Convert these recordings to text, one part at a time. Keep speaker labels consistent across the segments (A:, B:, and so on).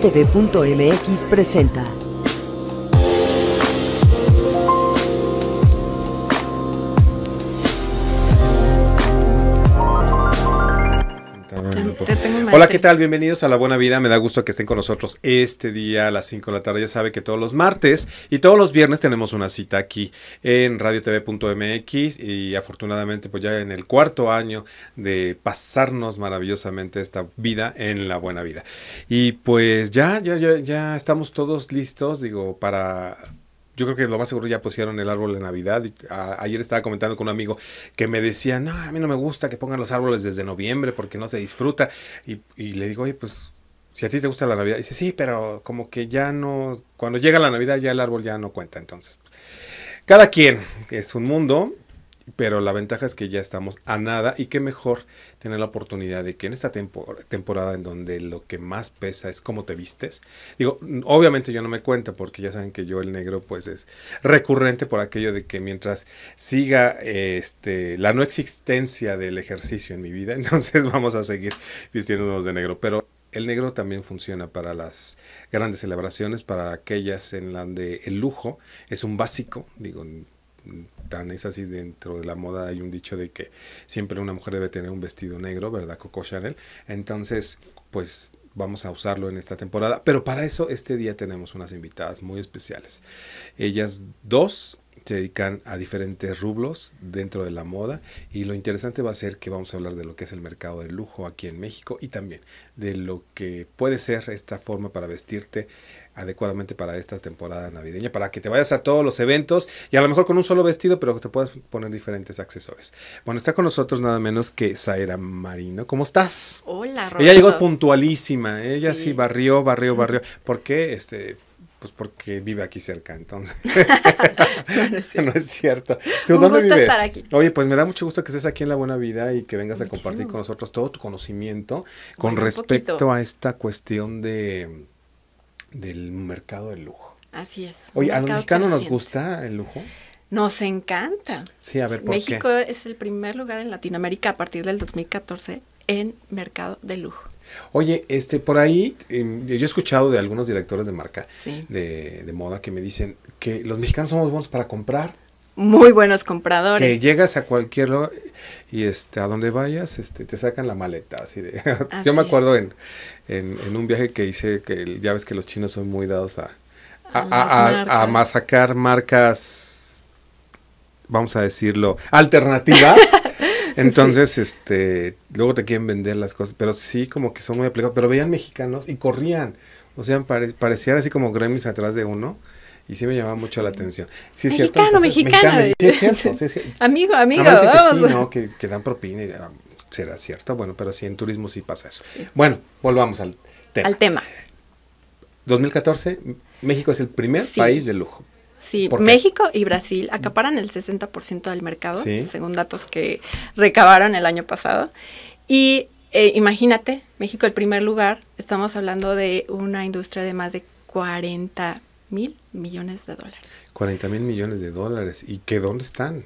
A: TV.mx presenta
B: Hola, ¿qué
C: tal? Bienvenidos a La Buena Vida. Me da gusto que estén con nosotros este día a las 5 de la tarde. Ya sabe que todos los martes y todos los viernes tenemos una cita aquí en radiotv.mx y afortunadamente pues ya en el cuarto año de pasarnos maravillosamente esta vida en La Buena Vida. Y pues ya, ya, ya, ya estamos todos listos, digo, para yo creo que lo más seguro ya pusieron el árbol de Navidad. Ah, ayer estaba comentando con un amigo que me decía, no, a mí no me gusta que pongan los árboles desde noviembre porque no se disfruta. Y, le digo, oye, pues si a ti te gusta la Navidad. dice, sí, pero como que ya no, cuando llega la Navidad ya el árbol ya no cuenta. Entonces, cada quien es un mundo, pero la ventaja es que ya estamos a nada y qué mejor tener la oportunidad de que en esta temporada en donde lo que más pesa es cómo te vistes, digo, obviamente yo no me cuento porque ya saben que yo el negro pues es recurrente por aquello de que mientras siga este, la no existencia del ejercicio en mi vida, entonces vamos a seguir vistiéndonos de negro, pero el negro también funciona para las grandes celebraciones, para aquellas en las de el lujo es un básico, digo, tan es así dentro de la moda hay un dicho de que siempre una mujer debe tener un vestido negro, ¿verdad? Coco Chanel. Entonces, pues vamos a usarlo en esta temporada. Pero para eso este día tenemos unas invitadas muy especiales. Ellas dos se dedican a diferentes rublos dentro de la moda y lo interesante va a ser que vamos a hablar de lo que es el mercado de lujo aquí en México y también de lo que puede ser esta forma para vestirte adecuadamente para esta temporada navideña, para que te vayas a todos los eventos y a lo mejor con un solo vestido, pero que te puedas poner diferentes accesorios. Bueno, está con nosotros nada menos que Zaira Marino. ¿Cómo estás?
D: Hola, Roberto. Ella llegó
C: puntualísima, ella sí barrió, barrió, barrió. ¿Por qué? Este, pues porque vive aquí cerca, entonces. no, es cierto. ¿Tú Un dónde gusto vives? Estar aquí. Oye, pues me da mucho gusto que estés aquí en La Buena Vida y que vengas a compartir con nosotros todo tu conocimiento con respecto a esta cuestión de del mercado de lujo.
E: Así es. Oye, ¿a los mexicanos nos
C: gusta el lujo?
E: Nos encanta.
C: Sí, a ver, ¿por México
E: es el primer lugar en Latinoamérica a partir del 2014 en mercado de lujo.
C: Oye, este, por ahí, em, yo he escuchado de algunos directores de marca de, moda que me dicen que los mexicanos somos buenos para comprar.
E: Muy buenos compradores. Que
C: llegas a cualquier lugar y este, a donde vayas, este, te sacan la maleta. Así yo me acuerdo en, en, un viaje que hice, que ya ves que los chinos son muy dados a, a, a, a masacrar marcas vamos a decirlo, alternativas Entonces, este, luego te quieren vender las cosas, pero sí como que son muy aplicados, pero veían mexicanos y corrían, o sea, parecían así como gremlins atrás de uno. Y sí me llamaba mucho la atención. mexicano, mexicano. sí, es cierto. Sí,
E: Amigo, amigo. Que sí, ¿no?
C: que, dan propina y ah, será cierto. Bueno, pero sí, en turismo sí pasa eso. Bueno, volvamos al tema. Al tema. 2014, México es el primer país de lujo. Sí, México
E: y Brasil acaparan el 60% del mercado, según datos que recabaron el año pasado. Y eh, imagínate, México el primer lugar, estamos hablando de una industria de más de 40 mil millones de dólares.
C: 40 mil millones de dólares. ¿Y qué dónde están?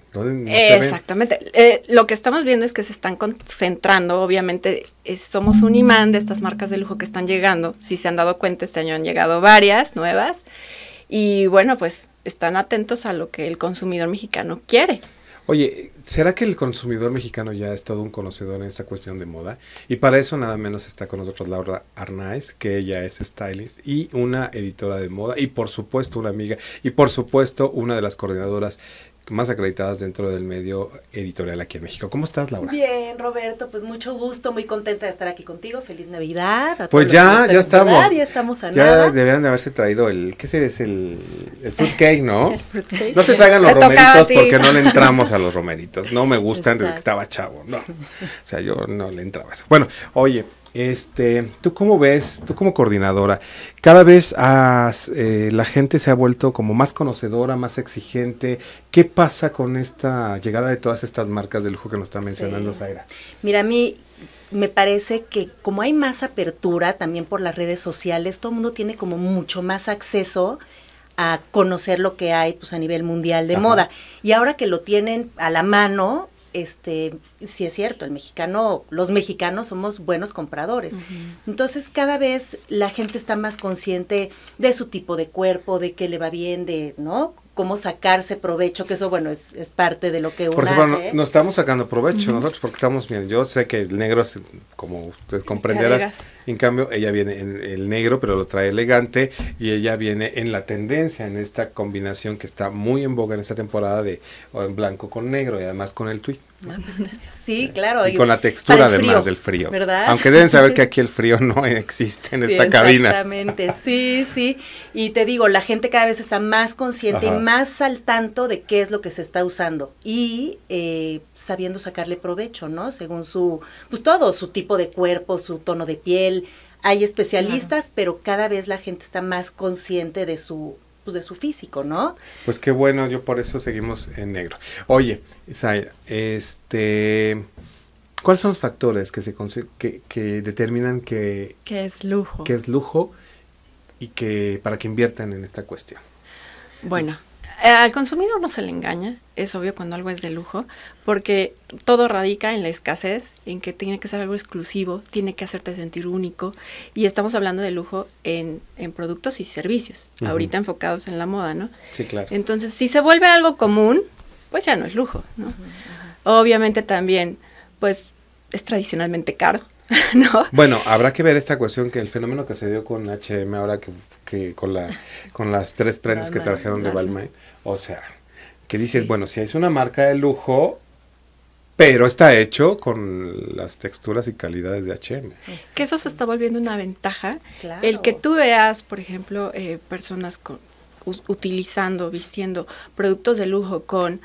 C: exactamente.
E: Eh, lo que estamos viendo es que se están concentrando. Obviamente eh, somos un imán de estas marcas de lujo que están llegando. Si se han dado cuenta, este año han llegado varias nuevas. Y bueno, pues están atentos a lo que el consumidor mexicano quiere.
C: Oye, ¿será que el consumidor mexicano ya es todo un conocedor en esta cuestión de moda? Y para eso nada menos está con nosotros Laura Arnaez, que ella es stylist y una editora de moda y por supuesto una amiga y por supuesto una de las coordinadoras más acreditadas dentro del medio editorial aquí en México. ¿Cómo estás, Laura?
F: Bien, Roberto, pues mucho gusto, muy contenta de estar aquí contigo. Feliz Navidad. pues ya, ya estamos. ya estamos deberían
C: de haberse traído el, ¿qué se es? El, el ¿no? el
D: fruitcake. No se traigan los romeritos porque no le entramos
C: a los romeritos. No me gusta desde que estaba chavo, no. O sea, yo no le entraba eso. Bueno, oye, este, ¿tú cómo ves, tú como coordinadora? Cada vez eh, la gente se ha vuelto como más conocedora, más exigente. ¿Qué pasa con esta llegada de todas estas marcas de lujo que nos está mencionando Zaira?
F: Mira, a mí me parece que como hay más apertura también por las redes sociales, todo el mundo tiene como mucho más acceso a conocer lo que hay pues a nivel mundial de moda. Y ahora que lo tienen a la mano, este, si es cierto, el mexicano, los mexicanos somos buenos compradores. Entonces cada vez la gente está más consciente de su tipo de cuerpo, de que le va bien, de, ¿no? cómo sacarse provecho, que eso, bueno, es, parte de lo que uno porque, Bueno, no
C: estamos sacando provecho nosotros, porque estamos, miren, yo sé que el negro, como ustedes comprenderán, en cambio, ella viene en el negro, pero lo trae elegante, y ella viene en la tendencia, en esta combinación que está muy en boga en esta temporada de en blanco con negro, y además con el tweet.
D: Ah, pues
F: sí, claro. Y, con la textura además del frío. Aunque deben saber que
C: aquí el frío no existe en esta cabina.
F: Exactamente, sí, sí. Y te digo, la gente cada vez está más consciente y más al tanto de qué es lo que se está usando y eh, sabiendo sacarle provecho, ¿no? Según su, pues todo, su tipo de cuerpo, su tono de piel. Hay especialistas, pero cada vez la gente está más consciente de su pues, de su físico, ¿no?
C: Pues qué bueno, yo por eso seguimos en negro. Oye, Zaira, este... ¿Cuáles son los factores que, se que, determinan que, es lujo? Que es lujo y que para que inviertan en esta cuestión. Bueno,
E: eh, al consumidor no se le engaña, es obvio cuando algo es de lujo, porque todo radica en la escasez, en que tiene que ser algo exclusivo, tiene que hacerte sentir único, y estamos hablando de lujo en, en productos y servicios, ahorita enfocados en la moda, ¿no? Sí, claro. Entonces, si se vuelve algo común, pues ya no es lujo, ¿no? Obviamente también, pues es tradicionalmente caro.
C: ¿No? Bueno, habrá que ver esta cuestión que el fenómeno que se dio con HM ahora que, con la con las tres prendas que trajeron de ah, Balmain, o sea, que dices, bueno, si es una marca de lujo, pero está hecho con las texturas y calidades de HM.
E: Que eso se está volviendo una ventaja. El que tú veas, por ejemplo, eh, personas utilizando, vistiendo productos de lujo con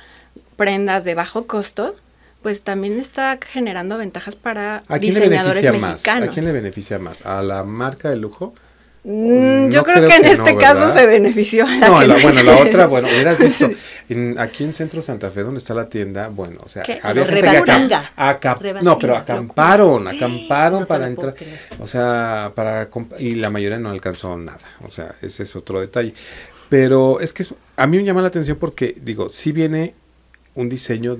E: prendas de bajo costo, pues también está generando ventajas para diseñadores mexicanos. ¿A quién
C: le beneficia más? ¿A la marca de lujo?
D: Mm, yo creo, que en este caso se benefició a la No, bueno, la otra, bueno, hubieras visto,
C: aquí en Centro Santa Fe, donde está la tienda, bueno, o sea, había gente que no, pero acamparon, acamparon para entrar, o sea, para, y la mayoría no alcanzó nada, o sea, ese es otro detalle, pero es que a mí me llama la atención porque, digo, si sí viene un diseño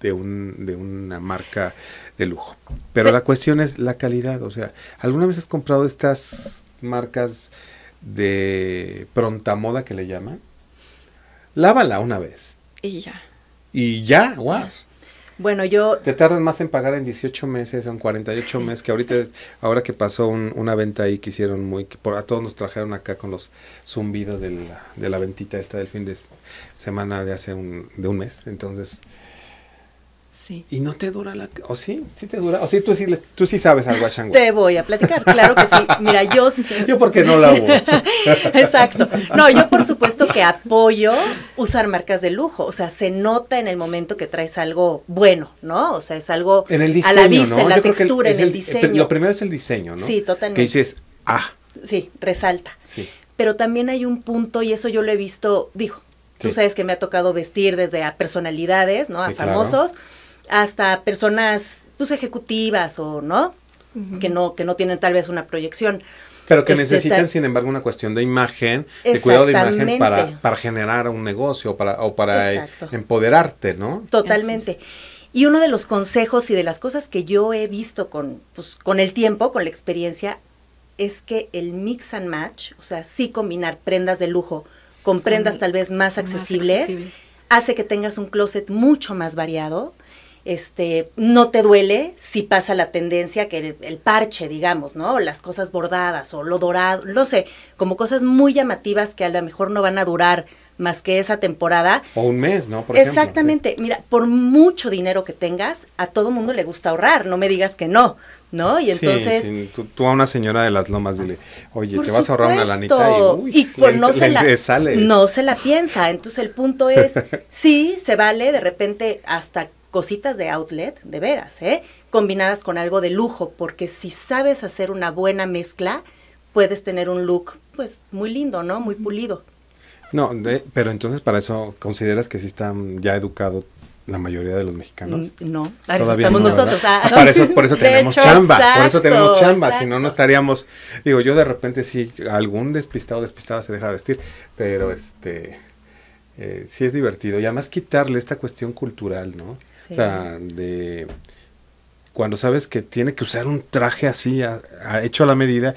C: de, un, de una marca de lujo, pero la cuestión es la calidad, o sea, ¿alguna vez has comprado estas marcas de pronta moda que le llaman, lávala una vez. Y ya. Y ya, guas. Bueno, yo... Te tardas más en pagar en 18 meses, en 48 meses, que ahorita, ahora que pasó una venta ahí que hicieron muy... Que por, a todos nos trajeron acá con los zumbidos de la, de la ventita esta del fin de semana de hace un, de un mes. Entonces, y no te dura la... ¿O sí? ¿Sí te dura? ¿O sí tú sí, tú sí sabes algo a Te voy a platicar, claro que sí. Mira,
F: yo... yo porque no la uso Exacto. No, yo por supuesto que apoyo usar marcas de lujo. O sea, se nota en el momento que traes algo bueno, ¿no? O sea, es algo en el diseño, a la vista, en la textura, en el, eh, diseño. Lo primero es el diseño, ¿no? Sí, totalmente. Que dices, ah. Sí, resalta. Sí. Pero también hay un punto, y eso yo lo he visto, digo, tú sabes que me ha tocado vestir desde a personalidades, ¿no? a famosos hasta personas pues ejecutivas o no, que no, que no tienen tal vez una proyección.
C: Pero que este, necesitan, sin embargo, una cuestión de imagen, de cuidado de imagen para, para generar un negocio para, o para e empoderarte, ¿no?
F: Totalmente. Y uno de los consejos y de las cosas que yo he visto con, pues, con el tiempo, con la experiencia, es que el mix and match, o sea, sí combinar prendas de lujo con prendas tal vez más accesibles. hace que tengas un closet mucho más variado, este, no te duele si pasa la tendencia que el, parche, digamos, ¿no? las cosas bordadas o lo dorado, no sé, como cosas muy llamativas que a lo mejor no van a durar más que esa temporada.
C: O un mes, ¿no? Exactamente.
F: Mira, por mucho dinero que tengas, a todo mundo le gusta ahorrar, no me digas que no, ¿no? Y entonces...
C: Tú, a una señora de las lomas dile, oye, te vas a ahorrar una lanita y... Uy, no, sale. no
F: se la piensa. Entonces el punto es, sí, se vale de repente hasta cositas de outlet, de veras, ¿eh? combinadas con algo de lujo, porque si sabes hacer una buena mezcla, puedes tener un look pues muy lindo, ¿no? Muy pulido.
C: No, pero entonces para eso consideras que sí están ya educados la mayoría de los mexicanos. Mm, no, para eso estamos nosotros. Ah. para eso, por eso tenemos chamba, por eso tenemos chamba, si no, no estaríamos, digo, yo de repente sí, algún despistado, despistada se deja vestir, pero este, eh, sí es divertido. Y además quitarle esta cuestión cultural, ¿no? O sea, de cuando sabes que tiene que usar un traje así, hecho a la medida,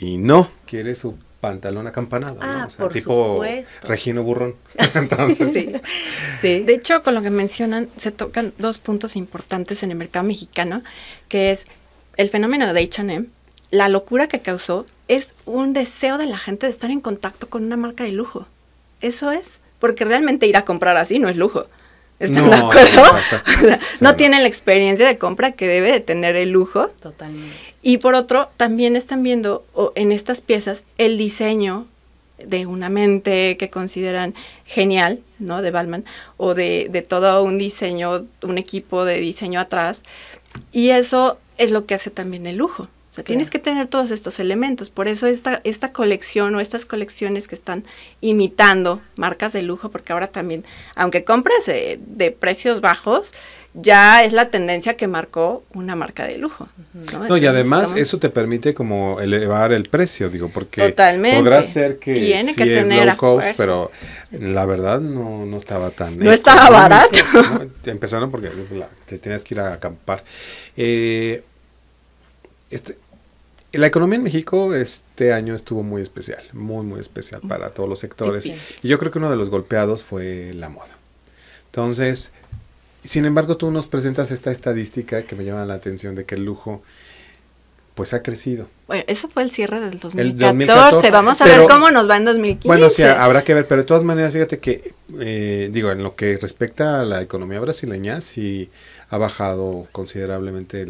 C: y no quiere su pantalón acampanado, ¿no? Ah, o sea, tipo Regino Burrón.
D: Entonces, sí.
E: sí. De hecho, con lo que mencionan, se tocan dos puntos importantes en el mercado mexicano, que es el fenómeno de H&M, la locura que causó es un deseo de la gente de estar en contacto con una marca de lujo. Eso es porque realmente ir a comprar así no es lujo. ¿Están no, de acuerdo? no tiene la experiencia de compra que debe de tener el lujo. Totalmente. Y por otro, también están viendo en estas piezas el diseño de una mente que consideran genial, ¿no? De Balman, o de, de todo un diseño, un equipo de diseño atrás. Y eso es lo que hace también el lujo. O sea, tienes que tener todos estos elementos. Por eso esta, esta colección o estas colecciones que están imitando marcas de lujo, porque ahora también, aunque compras de, precios bajos, ya es la tendencia que marcó una marca de lujo. ¿no? y además eso
C: te permite como elevar el precio, digo, porque Totalmente. podrá ser que Tiene es low cost, pero la verdad no, estaba tan... No estaba barato. Empezaron porque te tenías que ir a acampar. Eh, este, la economía en México este año estuvo muy especial, muy, muy especial mm. para todos los sectores. Y yo creo que uno de los golpeados fue la moda. Entonces, sin embargo, tú nos presentas esta estadística que me llama la atención de que el lujo pues ha crecido.
E: Bueno, eso fue el cierre del
D: 2014. Vamos a ver cómo nos va en 2015. Bueno, sí,
C: habrá que ver, pero de todas maneras, fíjate que, eh, digo, en lo que respecta a la economía brasileña, sí ha bajado considerablemente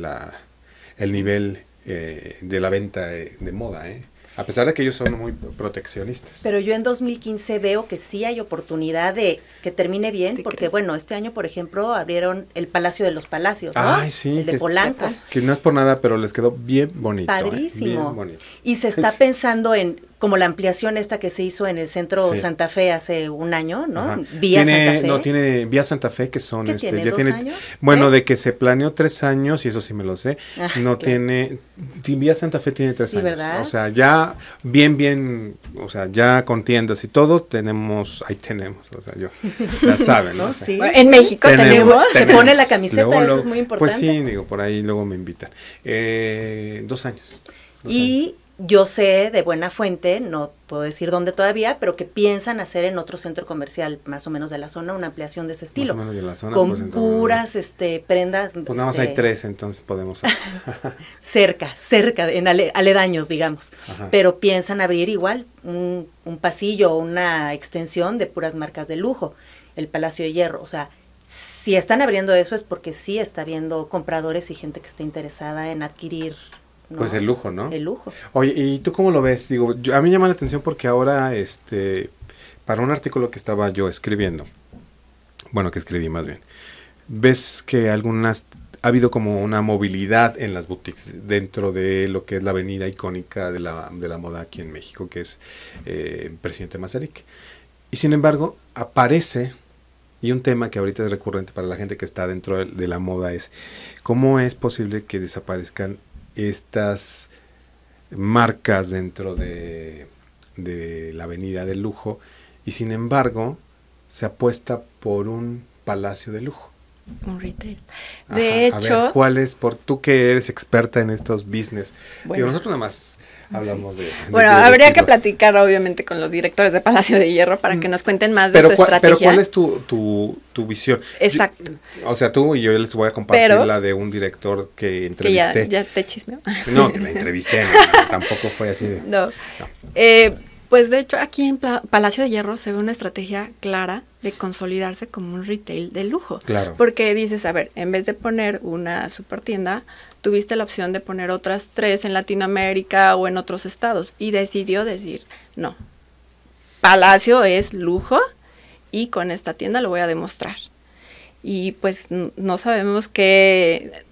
C: el nivel eh, de la venta de moda, ¿eh? A pesar de que ellos son muy proteccionistas.
F: Pero yo en 2015 veo que sí hay oportunidad de que termine bien, porque bueno, este año, por ejemplo, abrieron el Palacio de los Palacios, el de Polanco.
C: que no es por nada, pero les quedó bien bonito. ¿eh? Padrísimo.
F: Y se está pensando en como la ampliación esta que se hizo en el centro Santa Fe hace un año, ¿no? Vía Santa Fe. No,
C: tiene Vía Santa Fe que son este, ya tiene bueno, de que se planeó tres años, y eso sí me lo sé, ah, no tiene, Vía Santa Fe tiene tres sí, años. ¿verdad? O sea, ya bien, bien, o sea, ya con tiendas y todo, tenemos, ahí tenemos, o sea, yo, ya saben, ¿no? En México tenemos, se pone la camiseta, eso es muy importante. Pues sí, digo, por ahí luego me invitan. Eh, dos años. y
F: yo sé de buena fuente, no puedo decir dónde todavía, pero que piensan hacer en otro centro comercial, más o menos de la zona, una ampliación de ese estilo.
C: Más o menos de la zona.
D: Con puras
F: este, prendas. Pues nada más hay este, tres, entonces podemos. cerca, cerca, en aledaños, digamos. Pero piensan abrir igual un, un pasillo o una extensión de puras marcas de lujo, el Palacio de Hierro. O sea, si están abriendo eso es porque sí está habiendo compradores y gente que está interesada en adquirir pues el lujo, ¿no? El lujo.
C: Oye, ¿y tú cómo lo ves? Digo, a mí llama la atención porque ahora, este, para un artículo que estaba yo escribiendo, bueno, que escribí más bien, ves que algunas ha habido como una movilidad en las boutiques dentro de lo que es la avenida icónica de la, moda aquí en México, que es el eh, Presidente Masaryk. Y sin embargo, aparece, y un tema que ahorita es recurrente para la gente que está dentro de la moda es, ¿cómo es posible que desaparezcan estas marcas dentro de, la avenida de lujo y sin embargo se apuesta por un palacio de lujo.
E: Un retail. De hecho.
C: ¿Cuál es, por tú que eres experta en estos business? nosotros nada más hablamos de... bueno, habría que
E: platicar obviamente con los directores de Palacio de Hierro para mm. que nos cuenten más de su estrategia. Pero ¿cuál es
C: tu, tu, tu visión? Exacto. o sea, tú y yo les voy a compartir la de un director que entrevisté. ya, te chismeo. No, que me entrevisté, tampoco fue así. De, no.
E: Eh, pues de hecho aquí en Palacio de Hierro se ve una estrategia clara de consolidarse como un retail de lujo. Claro. Porque dices, a ver, en vez de poner una super tienda, tuviste la opción de poner otras tres en Latinoamérica o en otros estados y decidió decir, no, Palacio es lujo y con esta tienda lo voy a demostrar. Y pues no sabemos qué,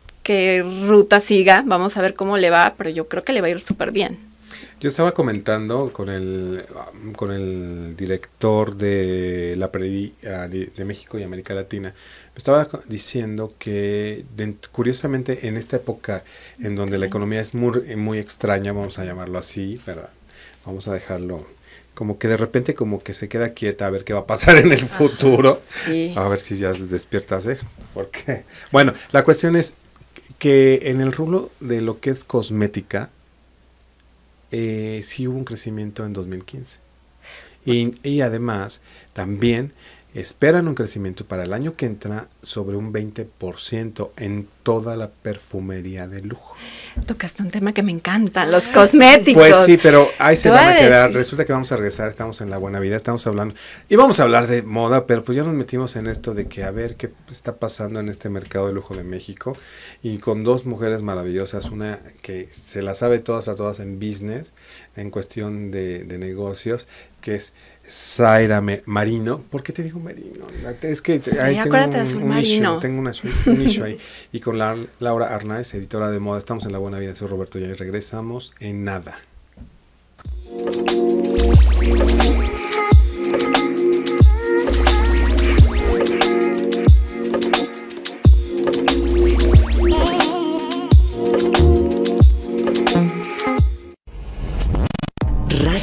E: ruta siga, vamos a ver cómo le va, pero yo creo que le va a ir súper bien.
C: Yo estaba comentando con el, con el director de la Predi ah, de México y América Latina. Me estaba diciendo que, curiosamente, en esta época en donde la economía es eh, muy, extraña, vamos a llamarlo así, ¿verdad? Vamos a dejarlo como que de repente como que se queda quieta a ver qué va a pasar en el futuro. A ver si ya despiertas, ¿eh? Porque, bueno, la cuestión es que en el rubro de lo que es cosmética, eh, si hubo un crecimiento en 2015. Y, y además, también Esperan un crecimiento para el año que entra sobre un 20% en toda la perfumería de lujo.
E: Tocaste un tema que me encanta, los cosméticos. Pues sí, pero ahí se van a quedar.
C: Resulta que vamos a regresar, estamos en la buena vida, estamos hablando. Y vamos a hablar de moda, pero pues ya nos metimos en esto de que a ver qué está pasando en este mercado de lujo de México. Y con dos mujeres maravillosas, una que se la sabe todas a todas en business, en cuestión de, de negocios, que es Zaira Marino. ¿Por qué te digo Marino? Es que ahí tengo un, nicho un tengo un nicho ahí. Y con Laura Arnaez, editora de moda. Estamos en La Buena Vida. Soy Roberto y regresamos en nada.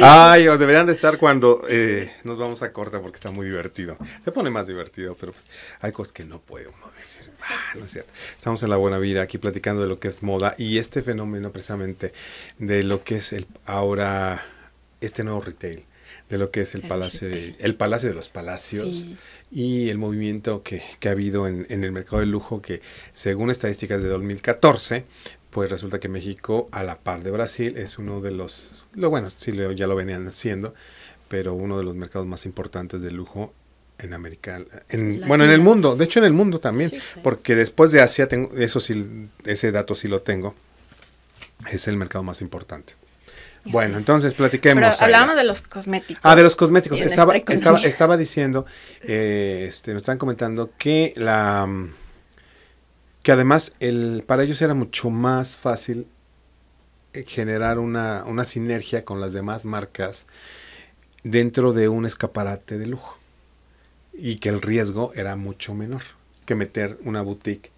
C: Ay, o deberían de estar cuando eh, nos vamos a corta porque está muy divertido. Se pone más divertido, pero pues, hay cosas que no puede uno decir. Ah, no es cierto. Estamos en la buena vida aquí platicando de lo que es moda y este fenómeno precisamente de lo que es el ahora este nuevo retail de lo que es el palacio de, el palacio de los palacios y el movimiento que, ha habido en, en, el mercado de lujo que según estadísticas de 2014 pues resulta que México, a la par de Brasil, es uno de los, lo bueno, sí ya lo venían haciendo, pero uno de los mercados más importantes de lujo en América, en, bueno, en el mundo, de hecho en el mundo también, porque después de Asia, tengo, eso sí, ese dato sí lo tengo, es el mercado más importante. bueno, entonces platiquemos. hablábamos
E: de los cosméticos. Ah, de los cosméticos. Estaba, estaba, estaba,
C: diciendo, eh, este, nos estaban comentando que la que además el, para ellos era mucho más fácil eh, generar una, sinergia con las demás marcas dentro de un escaparate de lujo y que el riesgo era mucho menor que meter una boutique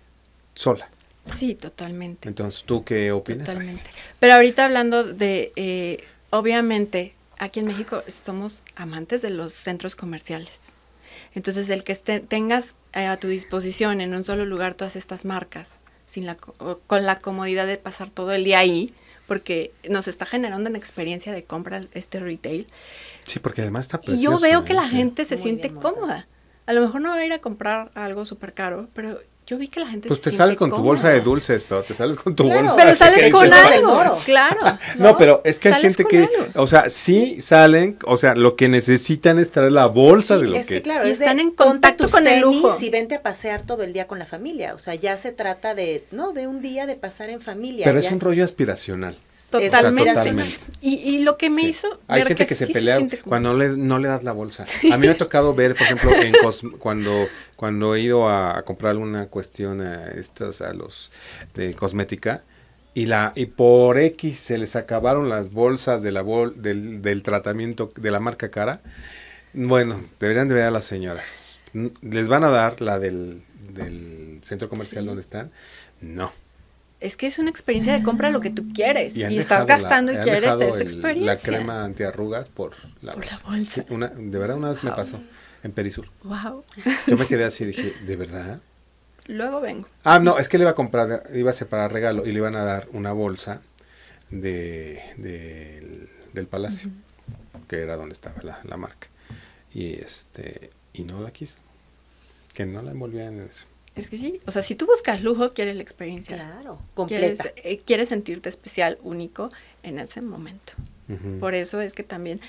C: sola.
E: Sí, totalmente.
C: Entonces, ¿tú qué opinas? Totalmente.
E: Pero ahorita hablando de, eh, obviamente, aquí en México somos amantes de los centros comerciales. Entonces, el que este, tengas eh, a tu disposición en un solo lugar todas estas marcas, sin la, con la comodidad de pasar todo el día ahí, porque nos está generando una experiencia de compra este retail.
C: Sí, porque además está Y yo veo que la
E: gente se siente cómoda. A lo mejor no va a ir a comprar algo súper caro, pero yo vi que la gente pues te sales con tu bolsa de
C: dulces pero te sales con tu bolsa pero sales con algo
F: pues". claro ¿no?
C: pero es que hay gente que o sea sí salen o sea lo que necesitan es traer la bolsa de lo que,
F: claro, y están en contacto con el lujo y vente a pasear todo el día con la familia o sea ya se trata de no de un día de pasar en familia pero es un
C: rollo aspiracional totalmente,
F: Y, lo que me hizo hay gente que, se pelea
C: cuando no le das la bolsa a mí me ha tocado ver por ejemplo en cuando cuando he ido a, comprar alguna cuestión a eh, estos a los de cosmética, y la y por X se les acabaron las bolsas de la del, del, tratamiento de la marca cara. Bueno, deberían de ver a las señoras. ¿Les van a dar la del, centro comercial donde están? No.
E: Es que es una experiencia de compra lo que tú quieres. Y, estás gastando y quieres esa experiencia. La crema
C: antiarrugas por la bolsa. de verdad, una vez me pasó en Perisur. Wow. Yo me quedé así, dije, ¿de verdad?
E: Luego vengo. Ah, no, es
C: que le iba a comprar, iba a separar regalo y le iban a dar una bolsa de, del, palacio, que era donde estaba la, marca. Y este, y no la quiso. Que no la envolvían en eso.
E: Es que sí, o sea, si tú buscas lujo, quieres la experiencia. Claro, completa. Quieres, eh, quieres sentirte especial, único en ese momento. Por eso es que también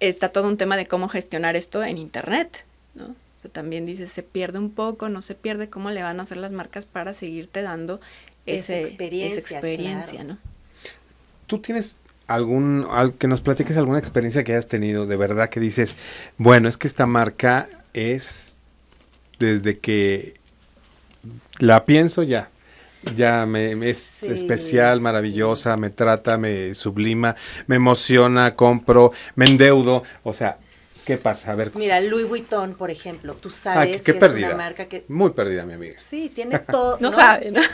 E: está todo un tema de cómo gestionar esto en Internet, ¿no? también dices, se pierde un poco, no se pierde, ¿cómo le van a hacer las marcas para seguirte dando
A: esa experiencia,
E: ¿no?
C: Tú tienes algún, al, que nos platiques alguna experiencia que hayas tenido, de verdad que dices, bueno, es que esta marca es desde que la pienso ya, ya me, es especial, maravillosa, me trata, me sublima, me emociona, compro, me endeudo, o sea, ¿qué pasa? A ver.
F: Mira, Louis Vuitton, por ejemplo, tú ah, sabes que, es una marca que
C: muy perdida, mi amiga. Sí,
F: tiene todo, no,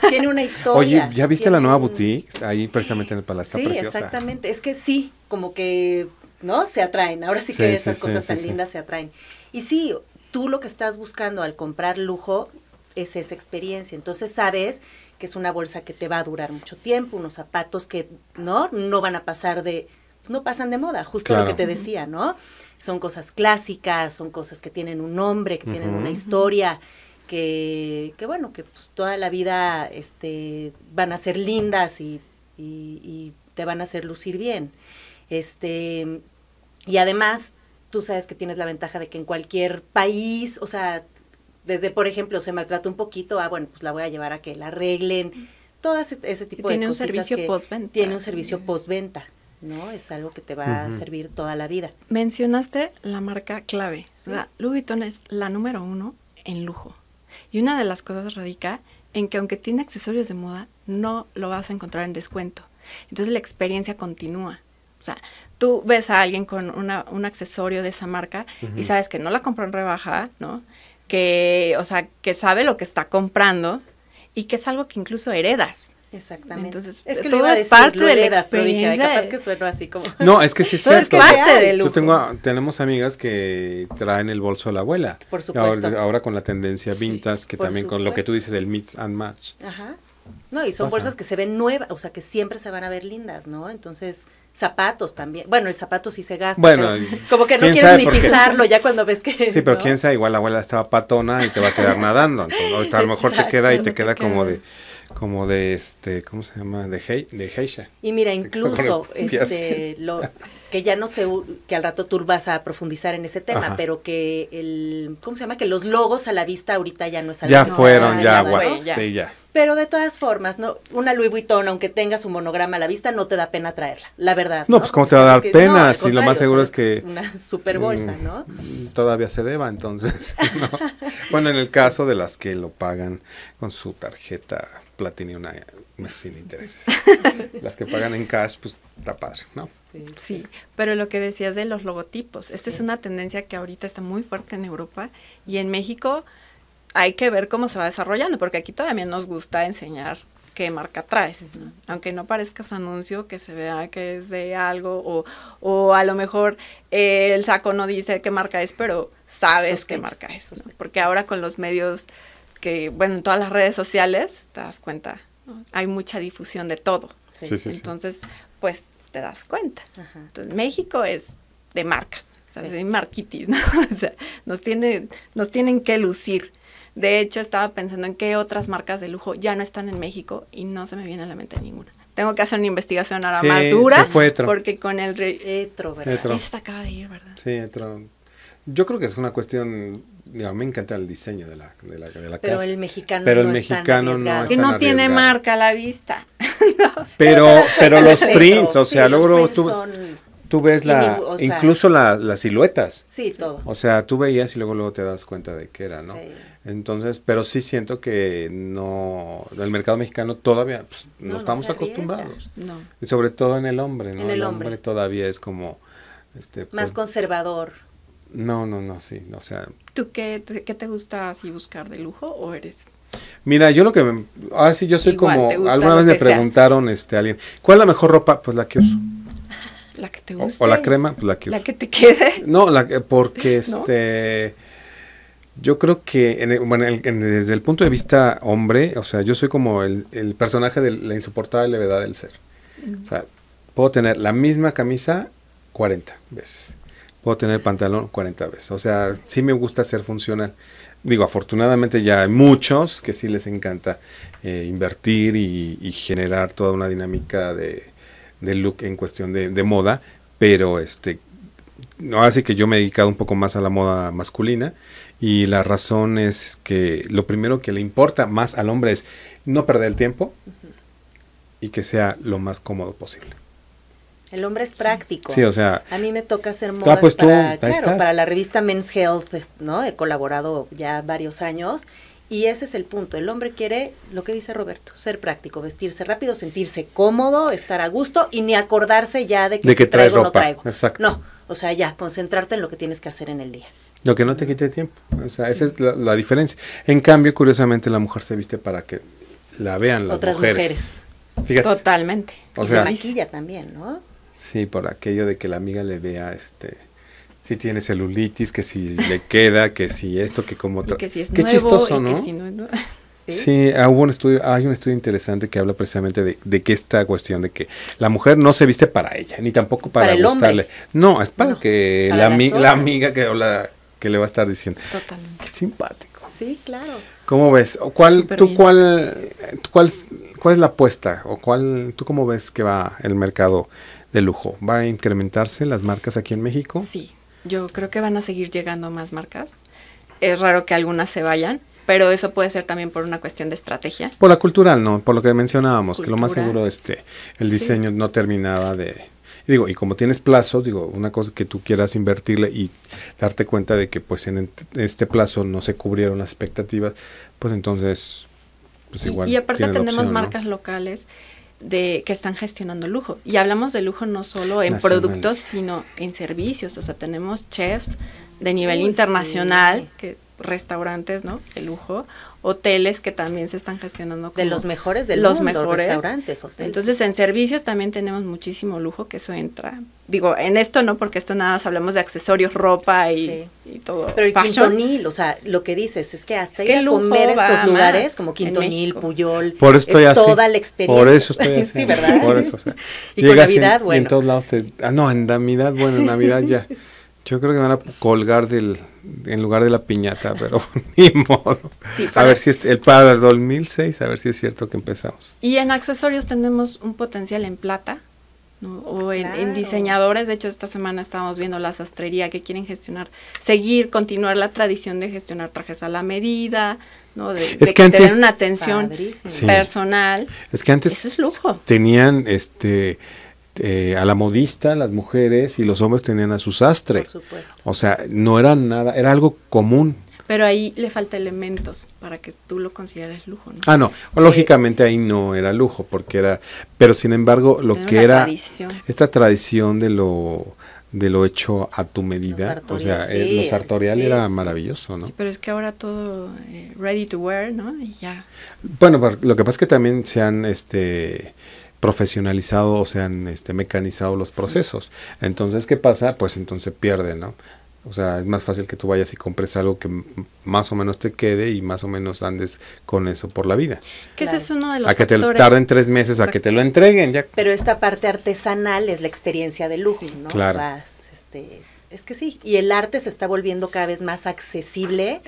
F: tiene una historia. Oye, ¿ya viste la nueva boutique
C: ahí precisamente en el palacio? Sí, exactamente,
F: es que sí, como que ¿no? Se atraen. Ahora sí que esas cosas tan lindas se atraen. Y sí, tú lo que estás buscando al comprar lujo es esa experiencia. Entonces sabes que es una bolsa que te va a durar mucho tiempo, unos zapatos que no, no van a pasar de, pues, no pasan de moda, justo lo que te decía, ¿no? Son cosas clásicas, son cosas que tienen un nombre, que tienen una historia, que, bueno, que pues, toda la vida este, van a ser lindas y, y te van a hacer lucir bien. Este, y además, tú sabes que tienes la ventaja de que en cualquier país, o sea, desde, por ejemplo, se maltrata un poquito, ah, bueno, pues la voy a llevar a que la arreglen, todo ese, tipo de Tiene un servicio postventa. Tiene un servicio postventa, ¿no? Es algo que te va a servir toda
E: la vida. Mencionaste la marca clave. O sea, Louis Vuitton es la número uno en lujo. Y una de las cosas radica en que aunque tiene accesorios de moda, no lo vas a encontrar en descuento. Entonces la experiencia continúa. O sea, tú ves a alguien con un accesorio de esa marca y sabes que no la compró en rebaja, ¿no? que, o sea, que sabe lo que está comprando y que es algo que incluso heredas. Exactamente. Entonces, es que todo es parte de la experiencia. Dije, capaz que suena así como.
F: No, es que sí es cierto. Es parte Yo tengo,
C: tenemos amigas que traen el bolso de la abuela. Por supuesto. Ahora, con la tendencia vintage, que también con lo que tú dices, del mix and match.
F: Ajá. No, y son bolsas que se ven nuevas, o sea, que siempre se van a ver lindas, ¿no? Entonces, zapatos también. Bueno, el zapato sí se gasta. Bueno, como que no quieres ni pisarlo ya cuando ves que. Sí, pero quién
C: sabe, igual la abuela estaba patona y te va a quedar nadando. Entonces, a lo mejor te queda y te, queda, como de como de este, ¿cómo se llama? De, hei, de Heisha. Y mira, incluso este,
F: lo, que ya no sé, que al rato tú vas a profundizar en ese tema, pero que el, ¿cómo se llama? Que los logos a la vista ahorita ya no es algo. Ya fueron, ya, aguas, sí, ya. Pero de todas formas, no, una Louis Vuitton, aunque tenga su monograma a la vista, no te da pena traerla, la verdad. No, pues cómo te va a dar pena, si lo más seguro es que... Una super bolsa, mm, ¿no?
C: Todavía se deba, entonces. bueno, en el caso de las que lo pagan con su tarjeta Platinum, sin interés. las que pagan en cash, pues está padre, ¿no?
E: Sí, pero lo que decías de los logotipos, esta es una tendencia que ahorita está muy fuerte en Europa y en México hay que ver cómo se va desarrollando, porque aquí todavía nos gusta enseñar qué marca traes, aunque no parezcas anuncio, que se vea que es de algo o, o a lo mejor eh, el saco no dice qué marca es, pero sabes qué marca es, porque ahora con los medios que, bueno, en todas las redes sociales, te das cuenta, hay mucha difusión de todo. Entonces, pues te das cuenta. Entonces, México es de marcas, de marquitis, ¿no? O sea, nos, tiene, nos tienen que lucir. De hecho, estaba pensando en qué otras marcas de lujo ya no están en México y no se me viene a la mente ninguna. Tengo que hacer una investigación ahora más dura. Porque con el retro, ¿verdad? Ese acaba de
C: ¿verdad? Sí, etro. Yo creo que es una cuestión, me encanta el diseño de la, de la, de la casa. Pero el mexicano Pero el mexicano no no tiene
E: marca a la vista.
C: Pero, pero los prints, o sea, luego tú, tú ves la, incluso las siluetas. Sí, todo. O sea, tú veías y luego luego te das cuenta de qué era, ¿no? Entonces, pero sí siento que no, el mercado mexicano todavía pues, no, estamos acostumbrados. No. Y sobre todo en el hombre, ¿no? el, hombre. todavía es como... Este, Más pues,
E: conservador.
C: No, no, no, sí, o sea...
E: ¿Tú qué qué te gusta así buscar de lujo o eres
C: Mira, yo lo que me, ahora sí yo soy como alguna vez me preguntaron este alguien, ¿cuál es la mejor ropa? Pues la que uso.
D: La que te gusta. O, la crema, pues la que uso. La que te quede.
C: No, la porque este Yo creo que, bueno, desde el punto de vista hombre, o sea, yo soy como el, personaje de la insoportable levedad del ser. O sea, puedo tener la misma camisa 40 veces. Puedo tener pantalón 40 veces. O sea, sí me gusta ser funcional digo, afortunadamente ya hay muchos que sí les encanta eh, invertir y, generar toda una dinámica de, look en cuestión de, moda, pero este, no hace que yo me he dedicado un poco más a la moda masculina y la razón es que lo primero que le importa más al hombre es no perder el tiempo y que sea lo más cómodo posible.
F: El hombre es práctico. Sí, o sea. A mí me toca hacer ah, modas pues para, para la revista Men's Health, ¿no? He colaborado ya varios años y ese es el punto. El hombre quiere, lo que dice Roberto, ser práctico, vestirse rápido, sentirse cómodo, estar a gusto y ni acordarse ya de que, de que traigo o no traigo. No, o sea, ya, concentrarte en lo que tienes que hacer en el día.
C: Lo que no te quite tiempo. O sea, esa es la, diferencia. En cambio, curiosamente, la mujer se viste para que la vean las Otras mujeres. Fíjate. Totalmente. O sea, se
F: maquilla también, ¿no?
C: Sí, por aquello de que la amiga le vea este si tiene celulitis, que si le queda, que si esto, que como que chistoso, ¿no? ¿Sí? hubo un estudio, hay un estudio interesante que habla precisamente de, que esta cuestión de que la mujer no se viste para ella, ni tampoco para, gustarle. No, es para que la, amiga que, que le va a estar diciendo. Totalmente. Simpático. Sí, claro. ¿Cómo ves? ¿O cuál, ¿Tú cuál, cuál, cuál es la apuesta? ¿O cuál, tú cómo ves que va el mercado de lujo. ¿Va a incrementarse las marcas aquí en México? Sí,
E: yo creo que van a seguir llegando más marcas. Es raro que algunas se vayan, pero eso puede ser también por una cuestión de estrategia.
C: Por la cultural, ¿no? Por lo que mencionábamos, que lo más seguro este, el diseño no terminaba de... digo, y como tienes plazos, digo, una cosa que tú quieras invertirle y darte cuenta de que pues en este plazo no se cubrieron las expectativas, pues entonces, pues igual. Y, aparte tenemos marcas
E: locales de que están gestionando lujo. Y hablamos de lujo no solo en productos, sino en servicios. O sea, tenemos chefs de nivel internacional, que, restaurantes, ¿no? De lujo, hoteles que también se están gestionando. Como de los mejores del los mejores. restaurantes, hoteles. Entonces, en servicios también tenemos muchísimo lujo que eso entra. Digo, en esto no, porque esto nada más hablamos de accesorios, ropa y, y todo. Pero el quintonil, o sea, lo que dices es que hasta es ir a comer estos lugares, como quintonil, Puyol,
F: por esto es toda la experiencia. Por eso estoy así. sí, ¿verdad? Por eso, o sea, y con Navidad, en, bueno. en
C: todos lados ah, no, en Navidad, bueno, en Navidad ya. Yo creo que van a colgar del, en lugar de la piñata, pero ni modo. a ver si es este, el para 2006, a ver si es cierto que empezamos.
E: Y en accesorios tenemos un potencial en plata, o en, diseñadores. De hecho, esta semana estábamos viendo la sastrería que quieren gestionar, seguir, continuar la tradición de gestionar trajes a la medida, ¿no? de, tener una atención personal.
C: Es que antes es lujo. tenían este eh, a la modista, las mujeres y los hombres tenían a su sastre. O sea, no era nada, era algo común.
E: Pero ahí le falta elementos para que tú lo consideres lujo, ¿no? Ah, no,
C: lógicamente ahí no era lujo, porque era, pero sin embargo, lo que era esta tradición de lo de lo hecho a tu medida, o sea, los eh, lo sartorial era maravilloso, ¿no? Sí,
E: pero es que ahora todo eh, ready to wear, ¿no? Y ya.
C: Bueno, lo que pasa es que también se han este profesionalizado, o se han este, mecanizado los procesos. Entonces, ¿qué pasa? Pues entonces pierde, ¿no? O sea, es más fácil que tú vayas y compres algo que más o menos te quede y más o menos andes con eso por la vida.
D: Que es uno de los que te tarden tres meses a que te
C: lo entreguen ya. Pero esta
F: parte artesanal es la experiencia de lujo, ¿no? Claro. Este, es que sí, y el arte se está volviendo cada vez más accesible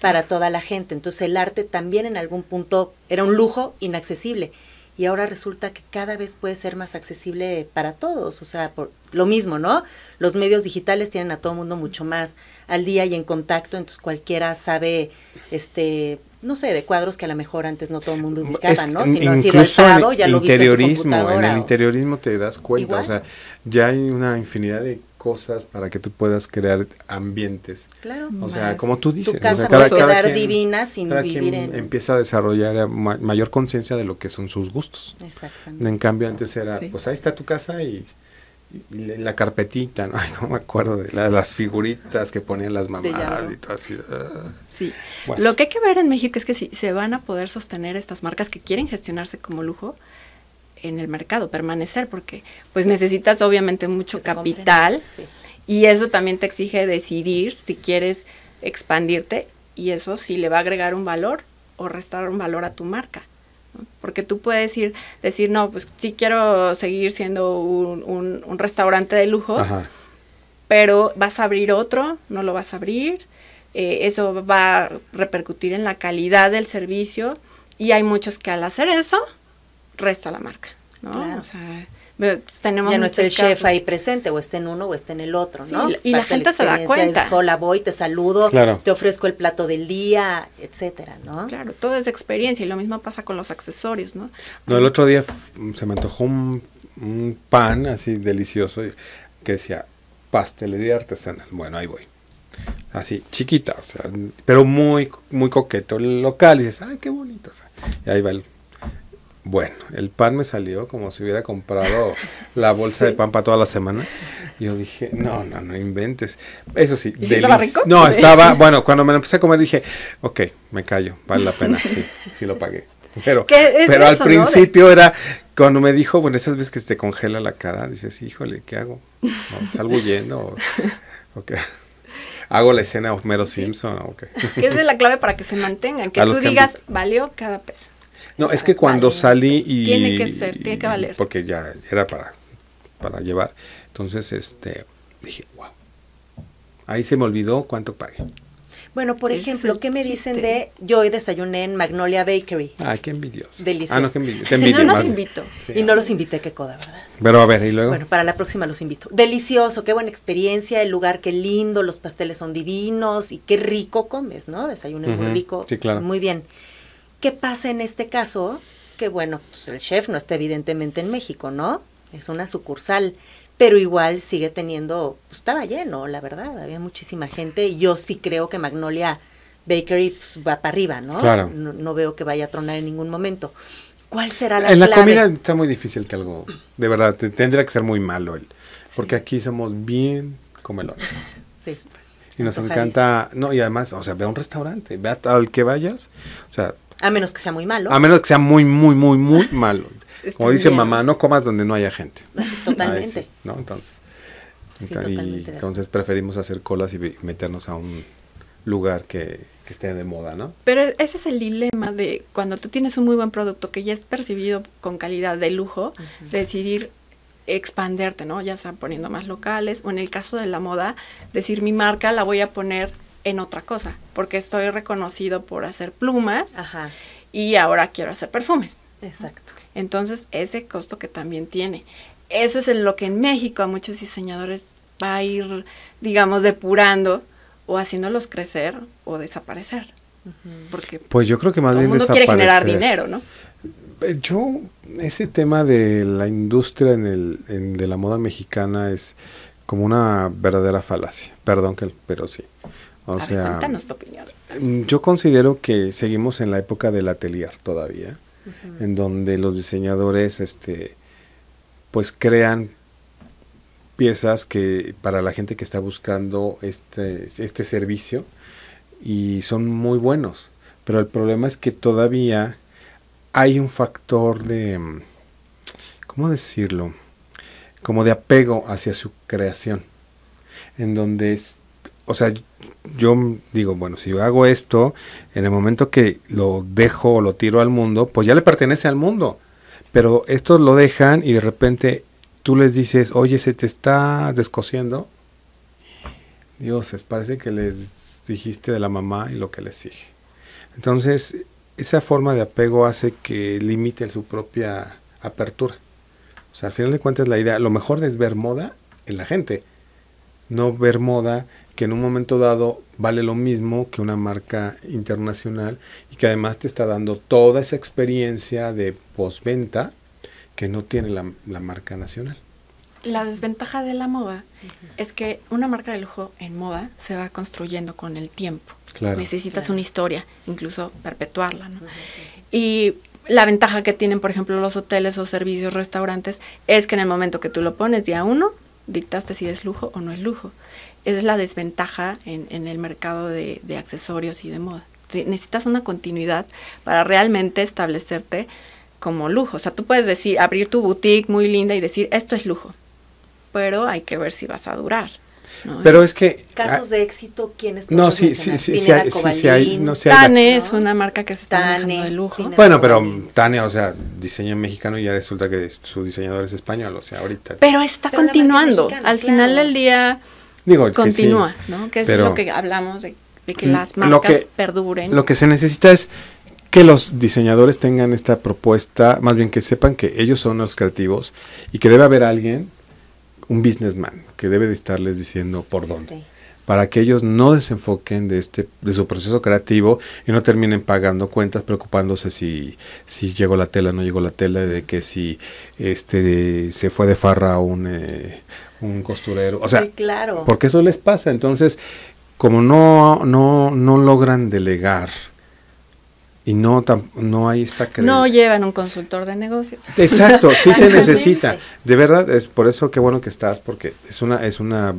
F: para toda la gente. Entonces el arte también en algún punto era un lujo inaccesible y ahora resulta que cada vez puede ser más accesible para todos, o sea, por lo mismo, ¿no? Los medios digitales tienen a todo el mundo mucho más al día y en contacto, entonces cualquiera sabe este no sé, de cuadros que a lo mejor antes no todo el mundo ubicaba, ¿no?
C: incluso en interiorismo, en, el interiorismo te das cuenta, o sea, ya hay una infinidad de cosas para que tú puedas crear ambientes. Claro. O sea, como tú dices, tu casa o sea, divina sin vivir en... empieza a desarrollar mayor conciencia de lo que son sus gustos. Exactamente. En cambio antes era, pues ahí está tu casa y, la carpetita, ¿no? no me acuerdo de las figuritas que ponían las mamás y todo así. Ah. Sí. Lo
D: que hay
E: que ver en México es que si se van a poder sostener estas marcas que quieren gestionarse como lujo, en el mercado, permanecer, porque pues necesitas obviamente mucho capital y eso también te exige decidir si quieres expandirte y eso si le va a agregar un valor o restar un valor a tu marca. Porque tú puedes ir, decir, no, pues sí quiero seguir siendo un, restaurante de lujo, pero vas a abrir otro, no lo vas a abrir, eh, eso va a repercutir en la calidad del servicio y hay muchos que al hacer eso resta la marca,
D: ¿no? O sea,
F: tenemos ya no el chef ahí presente, o está en uno o está en el otro, ¿no? y la, gente se da cuenta. hola, voy, te saludo, te ofrezco el plato del día,
E: etcétera, ¿no? Claro, todo es experiencia y lo mismo pasa con los accesorios, ¿no? No, el
C: otro día se me antojó un, pan así delicioso que decía pastelería artesanal. Bueno, ahí voy. Así, chiquita, o sea, pero muy, muy coqueto el local. Y dices, ay, qué bonito. O sea, y ahí va el bueno, el pan me salió como si hubiera comprado la bolsa de pan para toda la semana. Yo dije, no, no, no inventes. Eso sí, ¿Y No, estaba, bueno, cuando me lo empecé a comer dije, ok, me callo, vale la pena, sí, sí lo pagué. Pero, pero al principio era, cuando me dijo, bueno, esas veces que te congela la cara, dices, híjole, ¿qué hago? ¿Salgo huyendo? ¿O, qué? ¿Hago la escena Homero Simpson? Okay. es de
E: la clave para que se mantengan, que tú digas, valió cada peso.
C: No, es que cuando salí y... Tiene que ser, tiene que valer. Porque ya era para, para llevar. Entonces, este, dije, wow. Ahí se me olvidó cuánto pague.
F: Bueno, por ejemplo, ¿qué me dicen de yo hoy desayuné en Magnolia Bakery?
C: Ay, qué envidioso. Delicioso. Ah, no, qué envidioso. Te envidio, no invito. y ah. no
F: los invité, qué coda, ¿verdad?
C: Pero a ver, ¿y luego? Bueno,
F: para la próxima los invito. Delicioso, qué buena experiencia, el lugar, qué lindo, los pasteles son divinos y qué rico comes, ¿no? Desayuné muy rico. Sí, claro. Muy bien. ¿Qué pasa en este caso? Que bueno, pues el chef no está evidentemente en México, ¿no? Es una sucursal, pero igual sigue teniendo, pues, estaba lleno, la verdad, había muchísima gente y yo sí creo que Magnolia Bakery pues, va para arriba, ¿no? ¿no? veo que vaya a tronar en ningún momento. ¿Cuál será la En la comida
C: está muy difícil que algo, de verdad, tendría que ser muy malo él. porque aquí somos bien comelones. sí. Y nos encanta, no, y además, o sea, ve a un restaurante, ve al que vayas, o sea, a menos que sea muy malo. A menos que sea muy, muy, muy, muy malo. Este Como dice mamá, no comas donde no haya gente.
D: Totalmente.
C: ¿no? Entonces, entonces preferimos hacer colas y meternos a un lugar que, esté de moda, ¿no? Pero
E: e-, ese es el dilema de cuando tú tienes un muy buen producto que ya es percibido con calidad de lujo, decidir expanderte, ¿no? Ya sea poniendo más locales o en el caso de la moda, decir mi marca la voy a poner en otra cosa, porque estoy reconocido por hacer plumas y ahora quiero hacer perfumes. Exacto. Entonces, ese costo que también tiene. Eso es en lo que en México a muchos diseñadores va a ir, digamos, depurando o haciéndolos crecer o desaparecer. Porque
C: pues yo creo que más bien mundo quiere generar dinero, ¿no? Eh, yo, ese tema de la industria en el, en, de la moda mexicana es como una verdadera falacia. Perdón, que, pero sí. O sea, mm, Yo considero que seguimos en la época del atelier todavía, en donde los diseñadores este pues crean piezas que para la gente que está buscando este, este servicio y son muy buenos. Pero el problema es que todavía hay un factor de, ¿cómo decirlo? Como de apego hacia su creación, en donde es, o sea, yo digo, bueno, si yo hago esto, en el momento que lo dejo o lo tiro al mundo, pues ya le pertenece al mundo. Pero estos lo dejan y de repente tú les dices, oye, se te está descosiendo. Dioses, parece que les dijiste de la mamá y lo que les dije. Entonces, esa forma de apego hace que limite su propia apertura. O sea, al final de cuentas la idea, lo mejor es ver moda en la gente no ver moda que en un momento dado vale lo mismo que una marca internacional y que además te está dando toda esa experiencia de postventa que no tiene la, marca nacional.
E: La desventaja de la moda es que una marca de lujo en moda se va construyendo con el tiempo. Necesitas una historia, incluso perpetuarla. Y la ventaja que tienen, por ejemplo, los hoteles o servicios, restaurantes, es que en el momento que tú lo pones día uno, dictaste si es lujo o no es lujo. Esa es la desventaja en, el mercado de, de, accesorios y de moda. Necesitas una continuidad para realmente establecerte como lujo. O sea, tú puedes decir, abrir tu boutique muy linda y decir, esto es lujo, pero hay que ver si vas a durar.
C: Pero es que... Casos
E: ah, de éxito,
C: ¿quiénes No, si sí, sí, sí, hay, no, sí Tane
E: es una marca que se está lujo. bueno,
C: pero Tane, o sea, diseño mexicano y ya resulta que su diseñador es español, o sea, ahorita. Pero
E: está continuando, al final del día
C: Digo, continúa, ¿no? Que es lo que
E: hablamos de, que las marcas lo que, perduren. Lo que
C: se necesita es que los diseñadores tengan esta propuesta, más bien que sepan que ellos son los creativos y que debe haber alguien un businessman que debe de estarles diciendo por dónde. Para que ellos no desenfoquen de este, de su proceso creativo y no terminen pagando cuentas, preocupándose si, si llegó la tela, no llegó la tela, de que si este se fue de farra un, eh, costurero. O sea, porque eso les pasa. Entonces, como no, no, no logran delegar y no, no hay esta creencia. No
E: llevan un consultor de negocio. Exacto, sí se necesita.
C: De verdad, es por eso qué bueno que estás, porque es una, es una,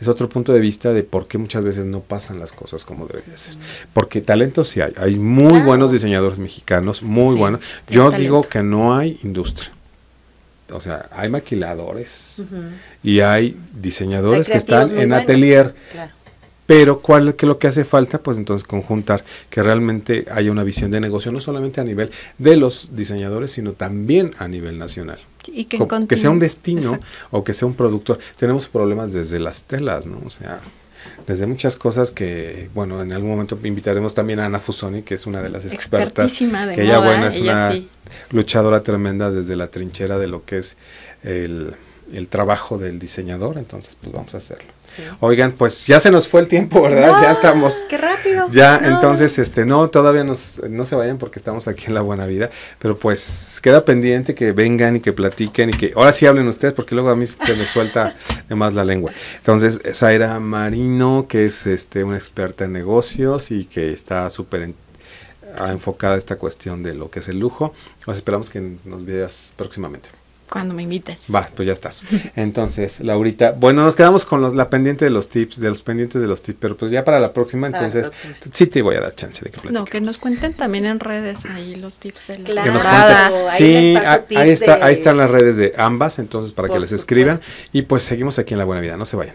C: es otro punto de vista de por qué muchas veces no pasan las cosas como debería ser. Porque talento sí hay, hay muy buenos diseñadores mexicanos, muy buenos. Yo digo que no hay industria. O sea, hay maquiladores y hay diseñadores que están en atelier, claro pero cuál que lo que hace falta pues entonces conjuntar que realmente haya una visión de negocio no solamente a nivel de los diseñadores sino también a nivel nacional
D: que, sea un destino
C: o que sea un productor tenemos problemas desde las telas no o sea desde muchas cosas que, bueno, en algún momento invitaremos también a Ana Fusoni, que es una de las expertas, que ella, buena ¿eh? es una luchadora tremenda desde la trinchera de lo que es el trabajo del diseñador, entonces pues vamos a hacerlo. Oigan, pues ya se nos fue el tiempo, ¿verdad? ya estamos. ¡Qué
D: rápido! Ya, entonces,
C: este, no, todavía nos, no se vayan porque estamos aquí en la buena vida, pero pues queda pendiente que vengan y que platiquen y que ahora sí hablen ustedes porque luego a mí se me suelta de más la lengua. Entonces, Zaira Marino, que es este, una experta en negocios y que está súper enfocada esta cuestión de lo que es el lujo. Nos esperamos que nos veas próximamente.
E: Cuando me invites.
C: Va, pues ya estás. Entonces, Laurita, bueno, nos quedamos con la pendiente de los tips, de los pendientes de los tips, pero pues ya para la próxima, entonces sí te voy a dar chance de que
E: No, que nos cuenten también en redes ahí los tips de la que nos Sí, ahí, está, ahí están las
C: redes de ambas, entonces para que les escriban. Y pues seguimos aquí en La Buena Vida, no se vayan.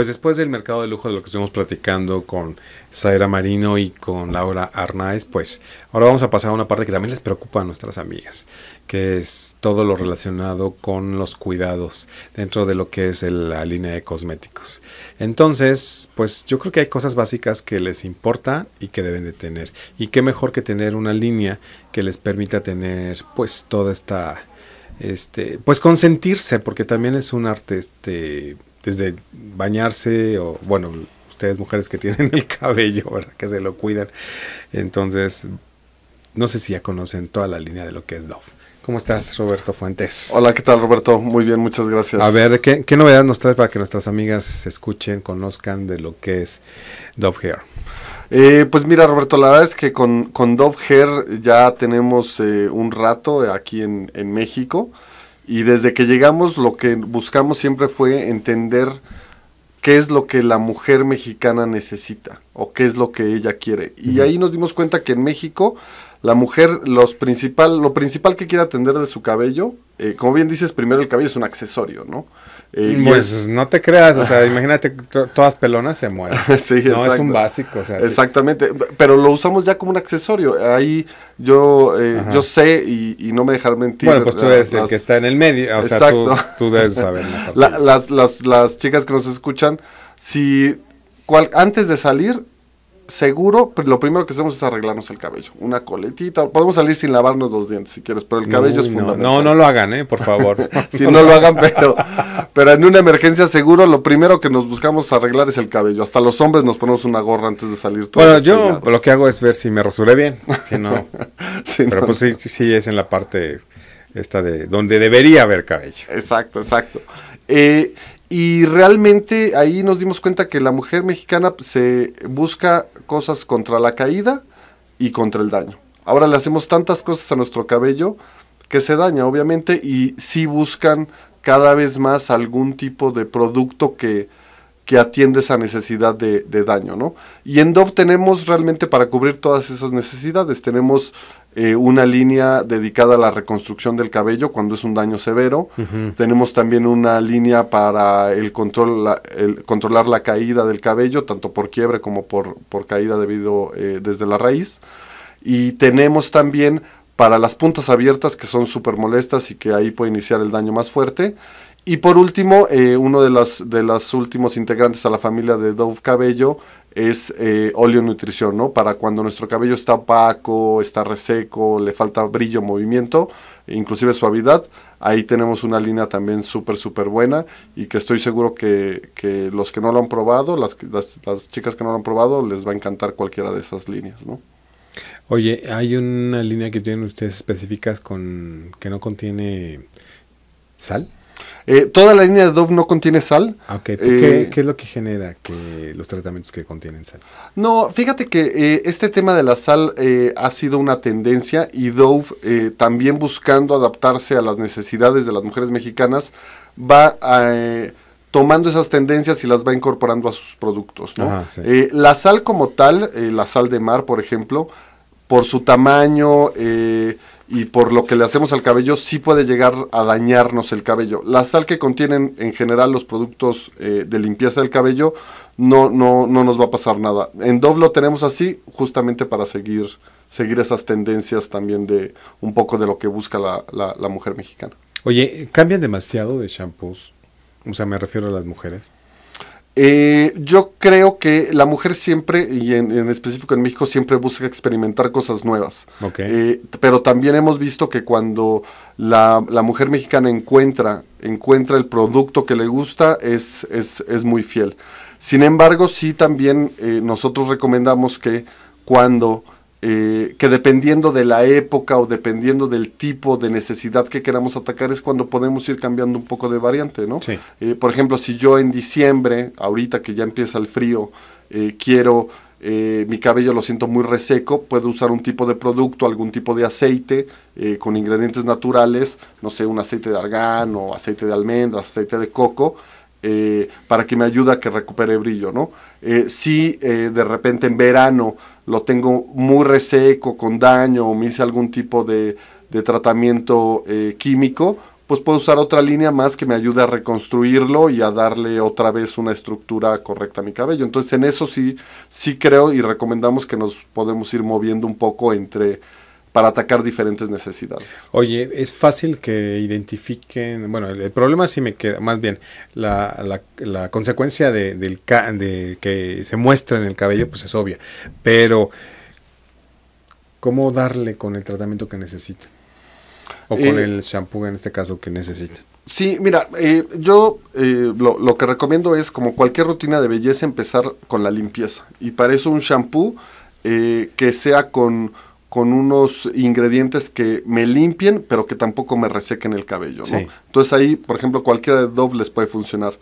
C: Pues después del mercado de lujo de lo que estuvimos platicando con Zaira Marino y con Laura Arnaiz, pues ahora vamos a pasar a una parte que también les preocupa a nuestras amigas, que es todo lo relacionado con los cuidados dentro de lo que es la línea de cosméticos. Entonces, pues yo creo que hay cosas básicas que les importa y que deben de tener. Y qué mejor que tener una línea que les permita tener pues toda esta... Este, pues consentirse, porque también es un arte este, desde bañarse o, bueno, ustedes mujeres que tienen el cabello, ¿verdad? Que se lo cuidan. Entonces, no sé si ya conocen toda la línea de lo que es Dove. ¿Cómo estás, Roberto
B: Fuentes? Hola, ¿qué tal, Roberto? Muy bien, muchas gracias. A ver,
C: ¿qué, qué novedad nos traes para que nuestras amigas se escuchen, conozcan de lo que es Dove Hair?
B: Eh, pues mira, Roberto, la verdad es que con, con Dove Hair ya tenemos eh, un rato aquí en, en México. Y desde que llegamos lo que buscamos siempre fue entender qué es lo que la mujer mexicana necesita o qué es lo que ella quiere. Y ahí nos dimos cuenta que en México la mujer los principal, lo principal que quiere atender de su cabello, eh, como bien dices, primero el cabello es un accesorio, ¿no? Mm, pues, pues no te creas, o sea, ah. imagínate, todas pelonas se mueren. No es un básico, o sea. Exactamente, pero lo usamos ya como un accesorio. Ahí yo, eh, yo sé y, no me dejar mentir. Bueno, pues tú eres el que está en el medio, o sea, Tú, tú, debes saber. La, las, las, las chicas que nos escuchan, si cual, antes de salir seguro, lo primero que hacemos es arreglarnos el cabello. Una coletita. Podemos salir sin lavarnos los dientes si quieres, pero el cabello es fundamental. No, no lo hagan, ¿eh? por favor. si no lo hagan, pero, pero en una emergencia seguro, lo primero que nos buscamos arreglar es el cabello. Hasta los hombres nos ponemos una gorra antes de salir. Todos bueno, yo
C: lo que hago es ver si me rasuré bien. Si no. pero pues sí, sí, es en la parte esta de donde debería haber cabello. Exacto, exacto.
B: Eh, y realmente ahí nos dimos cuenta que la mujer mexicana se busca cosas contra la caída y contra el daño. Ahora le hacemos tantas cosas a nuestro cabello que se daña, obviamente, y sí buscan cada vez más algún tipo de producto que, que atiende esa necesidad de, de, daño, ¿no? Y en Dove tenemos realmente para cubrir todas esas necesidades, tenemos eh, una línea dedicada a la reconstrucción del cabello cuando es un daño severo. Tenemos también una línea para el control, controlar la caída del cabello, tanto por quiebre como por, caída debido eh, desde la raíz. Y tenemos también para las puntas abiertas que son súper molestas y que ahí puede iniciar el daño más fuerte. Y por último, eh, uno de los, de los últimos integrantes a la familia de Dove Cabello es eh, óleo nutrición, ¿no? Para cuando nuestro cabello está opaco, está reseco, le falta brillo, movimiento, inclusive suavidad, ahí tenemos una línea también súper, súper buena y que estoy seguro que, los que no lo han probado, las, las, las chicas que no lo han probado, les va a encantar cualquiera de esas líneas, ¿no?
C: Oye, hay una línea que tienen ustedes específicas con que no contiene sal. Eh, toda la línea de Dove no contiene sal. Ah, eh, ¿qué, es lo que genera que los tratamientos que contienen sal?
B: No, fíjate que eh, este tema de la sal ha sido una tendencia y Dove también buscando adaptarse a las necesidades de las mujeres mexicanas va tomando esas tendencias y las va incorporando a sus productos. la sal como tal, la sal de mar, por ejemplo, por su tamaño, y por lo que le hacemos al cabello sí puede llegar a dañarnos el cabello. La sal que contienen en general los productos eh, de limpieza del cabello no, no, no nos va a pasar nada. En Dove lo tenemos así justamente para seguir, seguir esas tendencias también de un poco de lo que busca la, la, la mujer mexicana.
C: Oye, ¿cambian demasiado de shampoos? O
B: sea, me refiero a las mujeres. Eh, yo creo que la mujer siempre, y en, específico en México, siempre busca experimentar cosas nuevas. Eh, pero también hemos visto que cuando la, mujer mexicana encuentra, encuentra el producto que le gusta, es, es, muy fiel. Sin embargo, sí también eh, nosotros recomendamos que cuando eh, que dependiendo de la época o dependiendo del tipo de necesidad que queramos atacar es cuando podemos ir cambiando un poco de variante, ¿no? Eh, por ejemplo, si yo en diciembre, ahorita que ya empieza el frío, eh, quiero, mi cabello lo siento muy reseco, puedo usar un tipo de producto, algún tipo de aceite con ingredientes naturales, no sé, un aceite de argán o aceite de almendras, aceite de coco, eh, para que me ayude a que recupere brillo, ¿no? Eh, si eh, de repente en verano lo tengo muy reseco, con daño, o me hice algún tipo de, tratamiento químico, pues puedo usar otra línea más que me ayude a reconstruirlo y a darle otra vez una estructura correcta a mi cabello. Entonces en eso sí, sí creo y recomendamos que nos podemos ir moviendo un poco entre para atacar diferentes necesidades.
C: Oye, es fácil que identifiquen, bueno, el, problema sí me queda, más bien, la, consecuencia de, que se muestra en el cabello, pues es obvia, pero ¿cómo darle con el tratamiento que necesita O con eh, el shampoo en este caso que necesita.
B: Sí, mira, eh, yo eh, lo, que recomiendo es, como cualquier rutina de belleza, empezar con la limpieza. Y para eso un shampoo que sea con con unos ingredientes que me limpien, pero que tampoco me resequen el cabello, Entonces ahí, por ejemplo, cualquiera de dobles puede funcionar.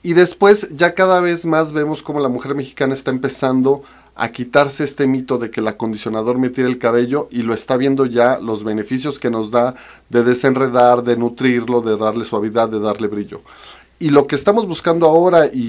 B: Y después ya cada vez más vemos cómo la mujer mexicana está empezando a quitarse este mito de que el acondicionador me tira el cabello y lo está viendo ya los beneficios que nos da de desenredar, de nutrirlo, de darle suavidad, de darle brillo. Y lo que estamos buscando ahora y,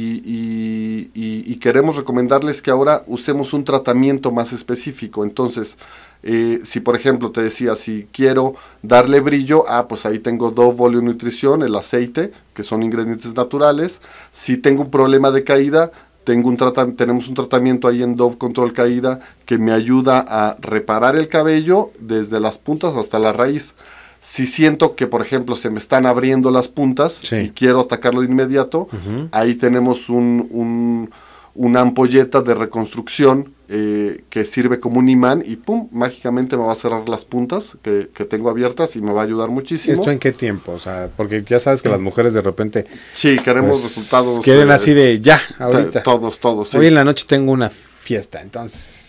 B: queremos recomendarles que ahora usemos un tratamiento más específico. Entonces, eh, si por ejemplo te decía, si quiero darle brillo, ah, pues ahí tengo Dove Volume Nutrición, el aceite, que son ingredientes naturales. Si tengo un problema de caída, tengo un tenemos un tratamiento ahí en Dove Control Caída que me ayuda a reparar el cabello desde las puntas hasta la raíz. Si siento que, por ejemplo, se me están abriendo las puntas y quiero atacarlo de inmediato, ahí tenemos un, un, una ampolleta de reconstrucción eh, que sirve como un imán y pum, mágicamente me va a cerrar las puntas que, tengo abiertas y me va a ayudar muchísimo. ¿Esto en qué tiempo? O sea, porque ya sabes que las mujeres de repente... Sí,
C: queremos pues, resultados. Eh, quieren así de ya, ahorita. Todos, todos. Hoy en la noche tengo una fiesta,
B: entonces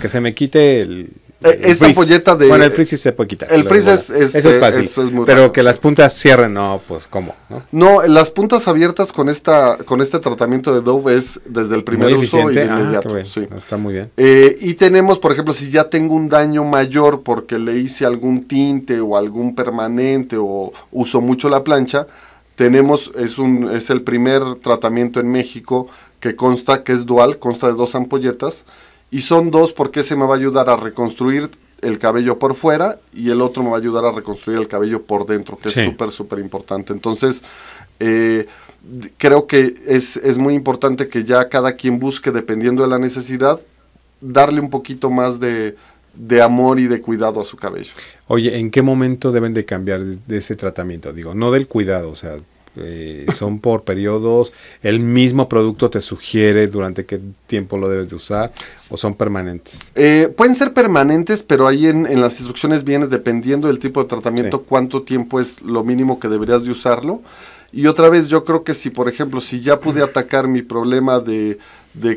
C: que se me quite el eh, esta ampolleta de. Bueno, el frizz se puede quitar. El frizz es, fácil. pero que las puntas cierren, no, pues cómo.
B: No? las puntas abiertas con esta con este tratamiento de Dove es desde el primer uso y ah, inmediato. Está muy bien. Eh, y tenemos, por ejemplo, si ya tengo un daño mayor porque le hice algún tinte o algún permanente o uso mucho la plancha, tenemos, es, un, es el primer tratamiento en México que consta que es dual, consta de dos ampolletas y son dos porque ese me va a ayudar a reconstruir el cabello por fuera y el otro me va a ayudar a reconstruir el cabello por dentro, que es súper, súper importante. Entonces, eh, creo que es, muy importante que ya cada quien busque, dependiendo de la necesidad, darle un poquito más de, amor y de cuidado a su cabello.
C: Oye, ¿en qué momento deben de cambiar de ese tratamiento? Digo, no del cuidado, o sea, eh, son por periodos, el mismo producto te sugiere durante qué tiempo lo debes de usar o son permanentes.
B: Eh, pueden ser permanentes, pero ahí en, las instrucciones viene dependiendo del tipo de tratamiento cuánto tiempo es lo mínimo que deberías de usarlo. Y otra vez yo creo que si, por ejemplo, si ya pude atacar mi problema de,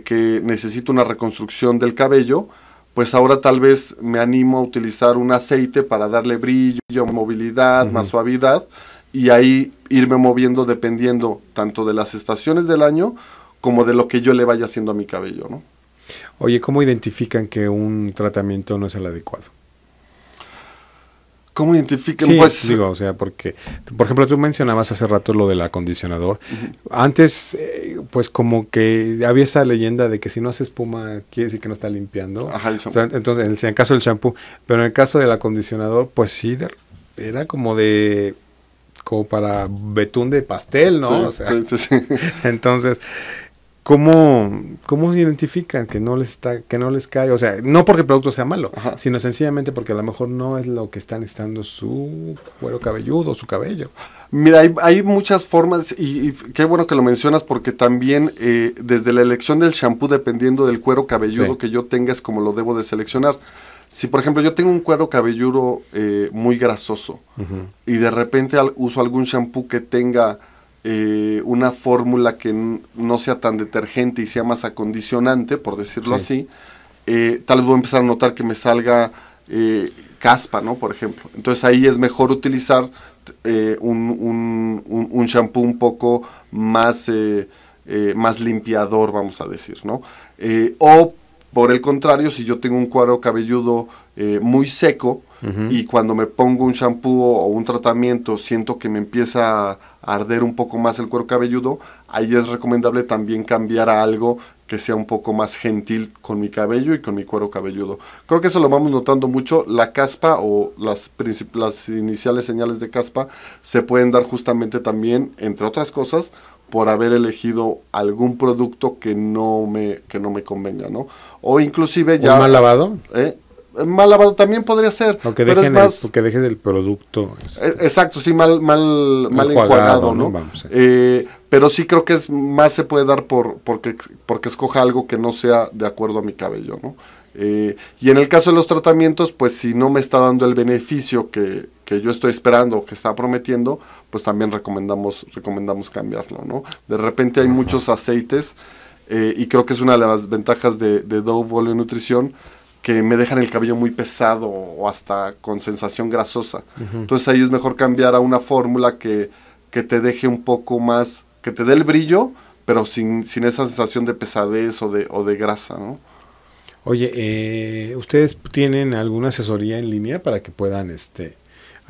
B: que necesito una reconstrucción del cabello, pues ahora tal vez me animo a utilizar un aceite para darle brillo, movilidad, más suavidad y ahí irme moviendo dependiendo tanto de las estaciones del año como de lo que yo le vaya haciendo a mi cabello, ¿no?
C: Oye, ¿cómo identifican que un tratamiento no es el adecuado? ¿Cómo identifican? Sí, pues digo, o sea, porque, por ejemplo, tú mencionabas hace rato lo del acondicionador. Antes, eh, pues como que había esa leyenda de que si no hace espuma, quiere decir que no está limpiando. Ajá, el o entonces, en el, caso del shampoo, pero en el caso del acondicionador, pues sí, era como de como para betún de pastel, ¿no? entonces, ¿cómo, ¿cómo se identifican que no les está, que no les cae? O sea, no porque el producto sea malo, sino sencillamente porque a lo mejor no es lo que están estando su cuero cabelludo, su cabello.
B: Mira, hay, hay muchas formas y, qué bueno que lo mencionas porque también eh, desde la elección del shampoo, dependiendo del cuero cabelludo que yo tenga, es como lo debo de seleccionar. Si, por ejemplo, yo tengo un cuero cabelludo eh, muy grasoso y de repente uso algún shampoo que tenga eh, una fórmula que no sea tan detergente y sea más acondicionante, por decirlo así, eh, tal vez voy a empezar a notar que me salga caspa, ¿no? Por ejemplo. Entonces ahí es mejor utilizar un, un, un, shampoo un poco más... más limpiador, vamos a decir, ¿no? o por el contrario, si yo tengo un cuero cabelludo eh, muy seco y cuando me pongo un shampoo o un tratamiento siento que me empieza a arder un poco más el cuero cabelludo, ahí es recomendable también cambiar a algo que sea un poco más gentil con mi cabello y con mi cuero cabelludo. Creo que eso lo vamos notando mucho. La caspa o las, las iniciales señales de caspa se pueden dar justamente también, entre otras cosas, por haber elegido algún producto que no me, que no me convenga, ¿no? O inclusive ya... ¿Un mal lavado? ¿Eh? ¿eh? Mal lavado también podría ser. Aunque dejen, el,
C: que dejen el producto.
B: Este, eh, exacto, sí, mal, mal, mal enjuagado, ¿no? Eh, pero sí creo que es más se puede dar por porque, porque escoja algo que no sea de acuerdo a mi cabello, ¿no? y en el caso de los tratamientos, pues si no me está dando el beneficio que, que yo estoy esperando, que está prometiendo, pues también recomendamos, recomendamos cambiarlo, ¿no? De repente hay muchos aceites eh, y creo que es una de las ventajas de, de Nutrición que me dejan el cabello muy pesado o hasta con sensación grasosa. Entonces ahí es mejor cambiar a una fórmula que, te deje un poco más, que te dé el brillo, pero sin, esa sensación de pesadez o de, o de grasa, ¿no?
C: Oye, eh, ¿ustedes tienen alguna asesoría en línea para que puedan este,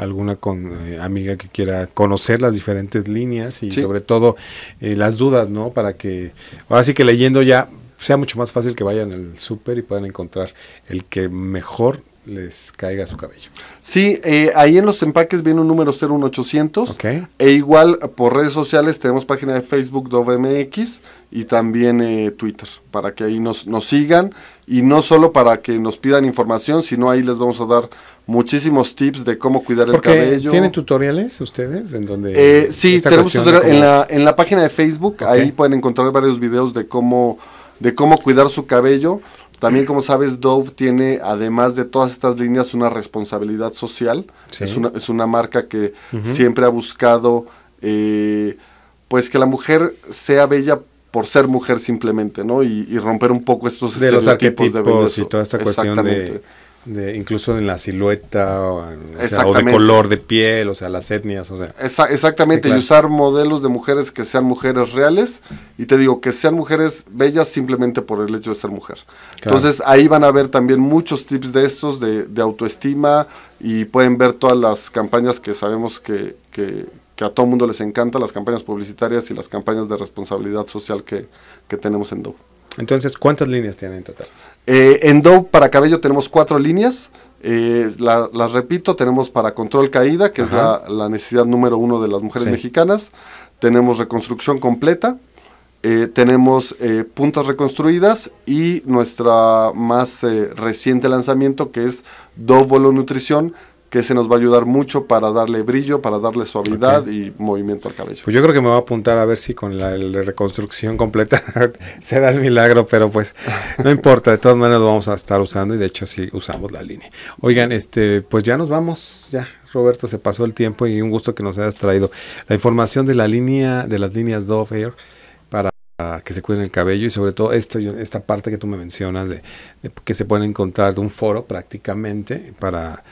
C: alguna con, eh, amiga que quiera conocer las diferentes líneas y sobre todo eh, las dudas, ¿no? Para que ahora sí que leyendo ya sea mucho más fácil que vayan al súper y
B: puedan encontrar el que mejor les caiga su cabello. Sí, eh, ahí en los empaques viene un número 01800. Okay. E igual por redes sociales tenemos página de Facebook MX y también Twitter, para que ahí nos, nos sigan y no solo para que nos pidan información, sino ahí les vamos a dar muchísimos tips de cómo cuidar el cabello. ¿Tienen
C: tutoriales ustedes en donde? Eh, sí, tenemos en, la,
B: en la página de Facebook, ahí pueden encontrar varios videos de cómo, de cómo cuidar su cabello. También, como sabes, Dove tiene, además de todas estas líneas, una responsabilidad social. Es, una, marca que siempre ha buscado, eh, pues, que la mujer sea bella por ser mujer simplemente, ¿no? Y, romper un poco estos de estereotipos los arquetipos de belleza. y toda esta cuestión de
C: incluso en la silueta o, de color de piel, o sea, las etnias, o sea. exactamente, y usar
B: modelos de mujeres que sean mujeres reales y te digo que sean mujeres bellas simplemente por el hecho de ser mujer. Entonces ahí van a ver también muchos tips de estos de, autoestima y pueden ver todas las campañas que sabemos que, que, a todo mundo les encanta, las campañas publicitarias y las campañas de responsabilidad social que, tenemos en Dove
C: Entonces, ¿cuántas líneas tienen en total?
B: Eh, en Dove para cabello tenemos cuatro líneas. Eh, las repito, tenemos para control caída, que es la, necesidad número uno de las mujeres mexicanas. Tenemos reconstrucción completa. Eh, tenemos puntas reconstruidas y nuestra más reciente lanzamiento que es Dove Nutrición, que se nos va a ayudar mucho para darle brillo, para darle suavidad y movimiento al cabello. Pues yo
C: creo que me va a apuntar a ver si con la, reconstrucción completa será el milagro, pero pues no importa, de todas maneras lo vamos a estar usando y de hecho sí usamos la línea. Oigan, este, pues ya nos vamos, ya Roberto se pasó el tiempo y un gusto que nos hayas traído la información de la línea de las líneas Dove Air para que se cuiden el cabello y sobre todo esto, esta parte que tú me mencionas de, de que se pueden encontrar de un foro prácticamente para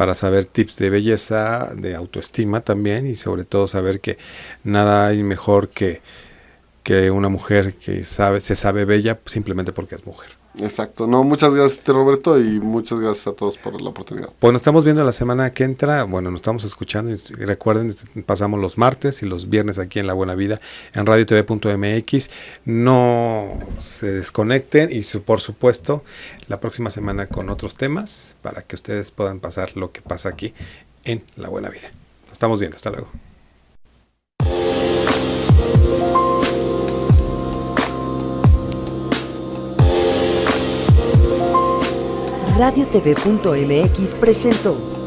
C: para saber tips de belleza, de autoestima también y sobre todo saber que nada hay mejor que, que una mujer que sabe, se sabe bella simplemente porque es mujer.
B: Exacto. No, muchas gracias, Roberto, y muchas gracias a todos por la oportunidad. bueno,
C: pues estamos viendo la semana que entra. Bueno, nos estamos escuchando. Y recuerden, este, pasamos los martes y los viernes aquí en La Buena Vida, en Radio TV.mx. No se desconecten y, por supuesto, la próxima semana con otros temas para que ustedes puedan pasar lo que pasa aquí en La Buena Vida. Nos estamos viendo. Hasta luego.
A: radiotv.mx presentó